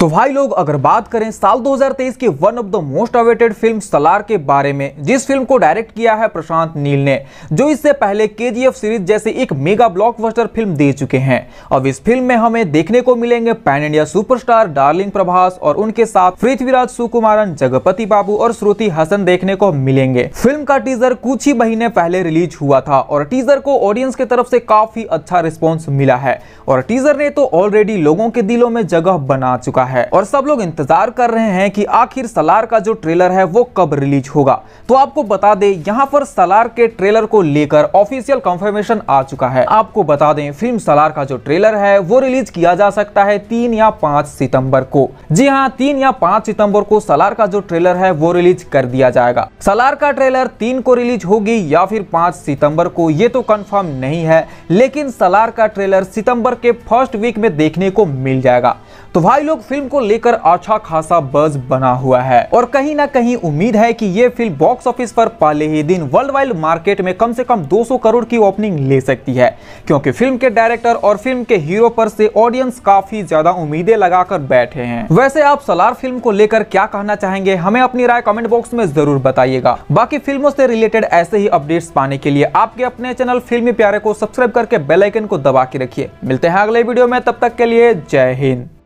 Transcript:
तो भाई लोग अगर बात करें साल 2023 की one of the most awaited film Salaar के बारे में जिस फिल्म को डायरेक्ट किया है प्रशांत नील ने जो इससे पहले के सीरीज जैसे एक मेगा ब्लॉकबस्टर फिल्म दे चुके हैं अब इस फिल्म में हमें देखने को मिलेंगे pan India superstar darling Prabhas और उनके साथ पृथ्वीराज सुकुमारन जगपति बाबू और श्रुति हसन देखने को मिलेंगे फिल्म का टीजर कुछ ही महीने पहले रिलीज हुआ था और टीजर को ऑडियंस की तरफ से काफी अच्छा रिस्पॉन्स मिला है और टीजर ने तो ऑलरेडी लोगों के दिलों में जगह बना चुका है है और सब लोग इंतजार कर रहे हैं कि आखिर सलार का जो ट्रेलर है वो कब रिलीज होगा तो आपको बता दें यहाँ पर सलार के ट्रेलर को लेकर ऑफिशियल कंफर्मेशन आ चुका है आपको बता दें फिल्म सलार का जो ट्रेलर है वो रिलीज किया जा सकता है तीन या पांच सितम्बर को जी हाँ तीन या पांच सितम्बर को सलार का जो ट्रेलर है वो रिलीज कर दिया जाएगा सलार का ट्रेलर तीन को रिलीज होगी या फिर पांच सितंबर को ये तो कंफर्म नहीं है लेकिन सलार का ट्रेलर सितंबर के फर्स्ट वीक में देखने को मिल जाएगा तो भाई लोग फिल्म फिल्म को लेकर अच्छा खासा बज बना हुआ है और कहीं ना कहीं उम्मीद है कि ये फिल्म बॉक्स ऑफिस पर पहले ही दिन वर्ल्ड वाइड मार्केट में कम से कम 200 करोड़ की ओपनिंग ले सकती है क्योंकि फिल्म के डायरेक्टर और फिल्म के हीरो पर से ऑडियंस काफी ज्यादा उम्मीदें लगाकर बैठे हैं वैसे आप सलार फिल्म को लेकर क्या कहना चाहेंगे हमें अपनी राय कमेंट बॉक्स में जरूर बताइएगा बाकी फिल्मों से रिलेटेड ऐसे ही अपडेट्स पाने के लिए आपके अपने चैनल फिल्मी प्यारे को सब्सक्राइब करके बेलाइकन को दबा के रखिए मिलते हैं अगले वीडियो में तब तक के लिए जय हिंद